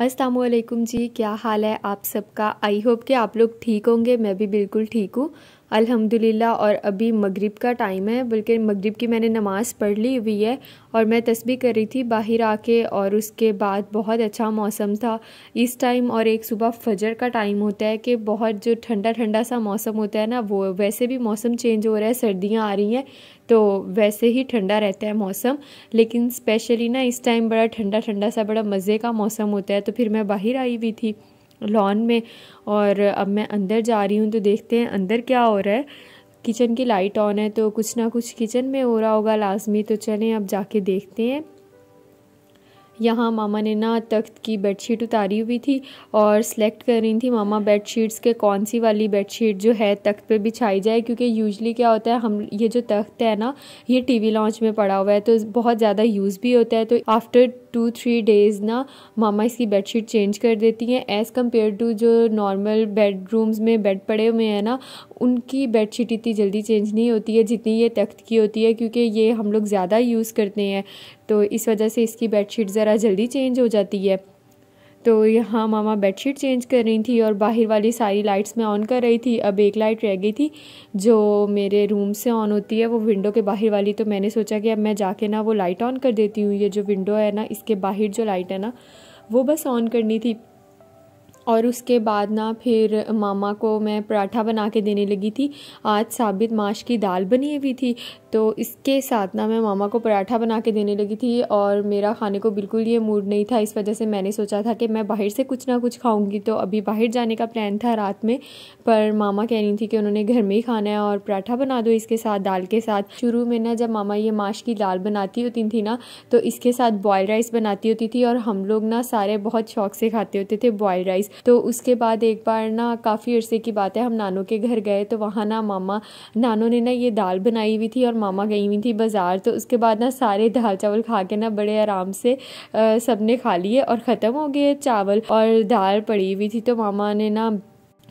असलकुम जी क्या हाल है आप सबका आई होप कि आप लोग ठीक होंगे मैं भी बिल्कुल ठीक हूँ अल्हम्दुलिल्लाह और अभी मगरिब का टाइम है बल्कि मगरिब की मैंने नमाज़ पढ़ ली हुई है और मैं तस्बीह कर रही थी बाहर आके और उसके बाद बहुत अच्छा मौसम था इस टाइम और एक सुबह फजर का टाइम होता है कि बहुत जो ठंडा ठंडा सा मौसम होता है ना वो वैसे भी मौसम चेंज हो रहा है सर्दियाँ आ रही हैं तो वैसे ही ठंडा रहता है मौसम लेकिन स्पेशली ना इस टाइम बड़ा ठंडा ठंडा सा बड़ा मज़े का मौसम होता है तो फिर मैं बाहर आई हुई थी लॉन में और अब मैं अंदर जा रही हूँ तो देखते हैं अंदर क्या हो रहा है किचन की लाइट ऑन है तो कुछ ना कुछ किचन में हो रहा होगा लाजमी तो चलें अब जाके देखते हैं यहाँ मामा ने ना तख्त की बेडशीट उतारी हुई थी और सिलेक्ट कर रही थी मामा बेडशीट्स के कौन सी वाली बेडशीट जो है तख्त पे बिछाई जाए क्योंकि यूजली क्या होता है हम ये जो तख्त है ना ये टीवी लॉन्च में पड़ा हुआ है तो बहुत ज़्यादा यूज़ भी होता है तो आफ्टर टू थ्री डेज़ ना मामा इसकी बेडशीट चेंज कर देती हैं एज़ कम्पेयर टू जो नॉर्मल बेडरूम्स में बेड पड़े हुए हैं ना उनकी बेडशीट इतनी जल्दी चेंज नहीं होती है जितनी ये तख्त की होती है क्योंकि ये हम लोग ज़्यादा यूज़ करते हैं तो इस वजह से इसकी बेडशीट ज़रा जल्दी चेंज हो जाती है तो यहाँ मामा बेडशीट चेंज कर रही थी और बाहर वाली सारी लाइट्स मैं ऑन कर रही थी अब एक लाइट रह गई थी जो मेरे रूम से ऑन होती है वो विंडो के बाहर वाली तो मैंने सोचा कि अब मैं जाके ना वो लाइट ऑन कर देती हूँ ये जो विंडो है ना इसके बाहर जो लाइट है ना वो बस ऑन करनी थी और उसके बाद ना फिर मामा को मैं पराठा बना के देने लगी थी आज साबित माश की दाल बनी हुई थी तो इसके साथ ना मैं मामा को पराठा बना के देने लगी थी और मेरा खाने को बिल्कुल ये मूड नहीं था इस वजह से मैंने सोचा था कि मैं बाहर से कुछ ना कुछ खाऊंगी तो अभी बाहर जाने का प्लान था रात में पर मामा कह रही थी कि उन्होंने घर में ही खाना है और पराठा बना दो इसके साथ दाल के साथ शुरू में ना जब मामा ये माश की दाल बनाती होती थी ना तो इसके साथ बॉयल राइस बनाती होती थी और हम लोग ना सारे बहुत शौक से खाते होते थे बॉयल राइस तो उसके बाद एक बार ना काफ़ी अरसे की बात है हम नानों के घर गए तो वहाँ ना मामा नानों ने ना ये दाल बनाई हुई थी और मामा गई हुई थी बाज़ार तो उसके बाद ना सारे दाल चावल खा के ना बड़े आराम से सब ने खा लिए और ख़त्म हो गए चावल और दाल पड़ी हुई थी तो मामा ने ना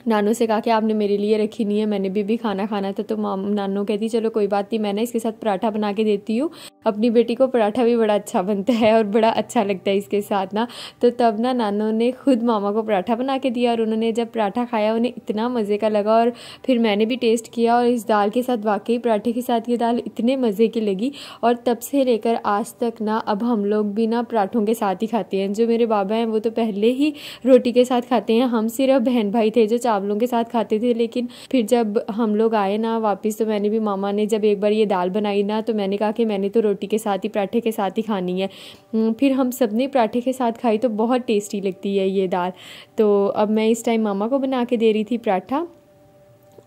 नानू से कहा कि आपने मेरे लिए रखी नहीं है मैंने भी भी खाना खाना था तो माम नानू कहती चलो कोई बात नहीं मैं ना इसके साथ पराठा बना के देती हूँ अपनी बेटी को पराठा भी बड़ा अच्छा बनता है और बड़ा अच्छा लगता है इसके साथ ना तो तब ना नानों ने खुद मामा को पराठा बना के दिया और उन्होंने जब पराठा खाया उन्हें इतना मज़े का लगा और फिर मैंने भी टेस्ट किया और इस दाल के साथ वाकई पराठे के साथ ये दाल इतने मज़े की लगी और तब से लेकर आज तक ना अब हम लोग भी ना पराठों के साथ ही खाते हैं जो मेरे बाबा हैं वो तो पहले ही रोटी के साथ खाते हैं हम सिर्फ बहन भाई थे जो चावलों के साथ खाते थे लेकिन फिर जब हम लोग आए ना वापस तो मैंने भी मामा ने जब एक बार ये दाल बनाई ना तो मैंने कहा कि मैंने तो रोटी रोटी के साथ ही पराठे के साथ ही खानी है हम्म, फिर हम सब ने पराठे के साथ खाई तो बहुत टेस्टी लगती है ये दाल तो अब मैं इस टाइम मामा को बना के दे रही थी पराठा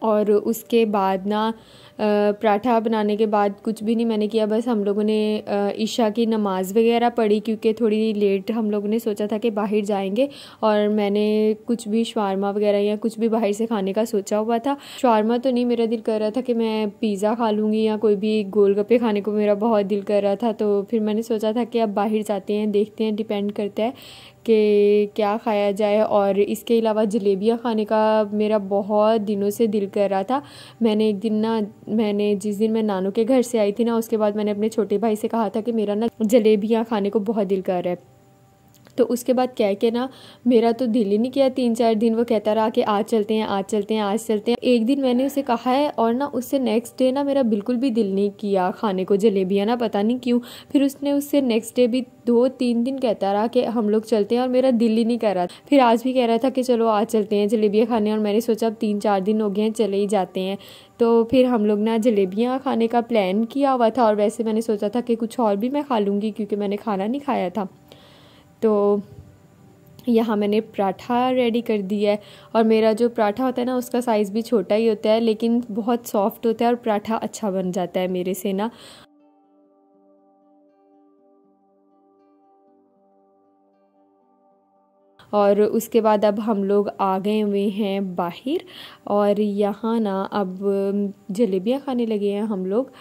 और उसके बाद ना पराठा बनाने के बाद कुछ भी नहीं मैंने किया बस हम लोगों ने ईशा की नमाज़ वगैरह पढ़ी क्योंकि थोड़ी लेट हम लोगों ने सोचा था कि बाहर जाएंगे और मैंने कुछ भी शवारमा वगैरह या कुछ भी बाहर से खाने का सोचा हुआ था शवारमा तो नहीं मेरा दिल कर रहा था कि मैं पिज़्ज़ा खा लूँगी या कोई भी गोलगप्पे खाने को मेरा बहुत दिल कर रहा था तो फिर मैंने सोचा था कि अब बाहर जाते हैं देखते हैं डिपेंड करता है कि क्या खाया जाए और इसके अलावा जलेबियाँ खाने का मेरा बहुत दिनों से दिल कर रहा था मैंने एक दिन ना मैंने जिस दिन मैं नानू के घर से आई थी ना उसके बाद मैंने अपने छोटे भाई से कहा था कि मेरा ना जलेबियाँ खाने को बहुत दिल कर रहा है तो उसके बाद कह के ना मेरा तो दिल ही नहीं किया तीन चार दिन वो कहता रहा कि आज चलते हैं आज चलते हैं आज चलते हैं एक दिन मैंने उसे कहा है और ना उससे नेक्स्ट डे ना मेरा बिल्कुल भी दिल नहीं किया खाने को जलेबियाँ ना पता नहीं क्यों फिर उसने उससे नेक्स्ट डे भी दो तीन दिन कहता रहा कि हम लोग चलते हैं और मेरा दिल ही नहीं कर रहा फिर आज भी कह रहा था कि चलो आज चलते हैं जलेबियाँ खाने और मैंने सोचा अब तीन चार दिन हो गए हैं चले ही जाते हैं तो फिर हम लोग ना जलेबियाँ खाने का प्लान किया हुआ था और वैसे मैंने सोचा था कि कुछ और भी मैं खा लूँगी क्योंकि मैंने खाना नहीं खाया था तो यहाँ मैंने पराठा रेडी कर दिया है और मेरा जो पराठा होता है ना उसका साइज़ भी छोटा ही होता है लेकिन बहुत सॉफ्ट होता है और पराठा अच्छा बन जाता है मेरे से ना और उसके बाद अब हम लोग आ गए हुए हैं बाहर और यहाँ ना अब जलेबियाँ खाने लगे हैं हम लोग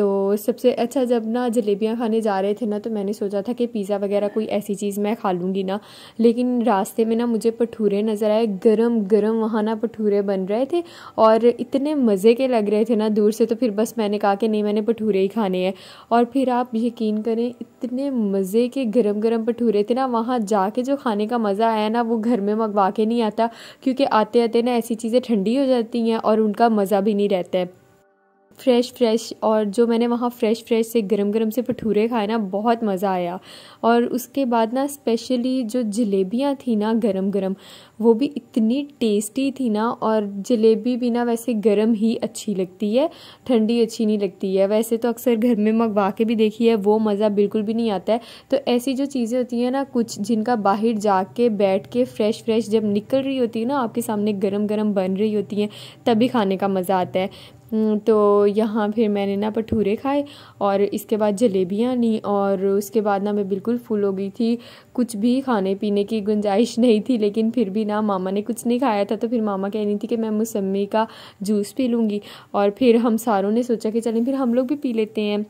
तो सबसे अच्छा जब ना जलेबियाँ खाने जा रहे थे ना तो मैंने सोचा था कि पिज़्ज़ा वगैरह कोई ऐसी चीज़ मैं खा लूँगी ना लेकिन रास्ते में ना मुझे भटूरे नज़र आए गरम गरम वहाँ ना भटूरे बन रहे थे और इतने मज़े के लग रहे थे ना दूर से तो फिर बस मैंने कहा कि नहीं मैंने भटूरे ही खाने हैं और फिर आप यकीन करें इतने मज़े के गरम गरम भटूरे थे ना वहाँ जाके जो खाने का मज़ा आया ना वो घर में मंगवा के नहीं आता क्योंकि आते आते ना ऐसी चीज़ें ठंडी हो जाती हैं और उनका मज़ा भी नहीं रहता है फ्रेश फ्रेश और जो मैंने वहाँ फ़्रेश फ्रेश से गरम गरम से भटूरे खाए ना बहुत मज़ा आया और उसके बाद ना स्पेशली जो जलेबियाँ थी ना गरम गरम वो भी इतनी टेस्टी थी ना और जलेबी भी ना वैसे गरम ही अच्छी लगती है ठंडी अच्छी नहीं लगती है वैसे तो अक्सर घर में मंगवा के भी देखी है वो मज़ा बिल्कुल भी नहीं आता है तो ऐसी जो चीज़ें होती हैं ना कुछ जिनका बाहर के बैठ के फ्रेश फ्रेश जब निकल रही होती है ना आपके सामने गर्म गरम बन रही होती हैं तभी खाने का मज़ा आता है हम्म, तो यहाँ फिर मैंने ना भटूरे खाए और इसके बाद जलेबियाँ ली और उसके बाद ना मैं बिल्कुल फुल हो गई थी कुछ भी खाने पीने की गुंजाइश नहीं थी लेकिन फिर भी ना मामा ने कुछ नहीं खाया था तो फिर मामा कह रही थी कि मैं मौसमी का जूस पी लूँगी और फिर हम सारों ने सोचा कि चलें फिर हम लोग भी पी लेते हैं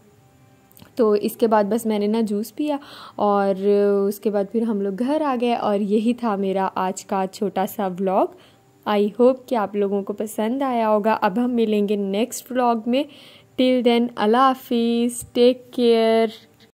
तो इसके बाद बस मैंने ना जूस पिया और उसके बाद फिर हम लोग घर आ गए और यही था मेरा आज का छोटा सा ब्लॉग आई होप कि आप लोगों को पसंद आया होगा अब हम मिलेंगे नेक्स्ट व्लॉग में टिल देन अल्लाह हाफिज़ टेक केयर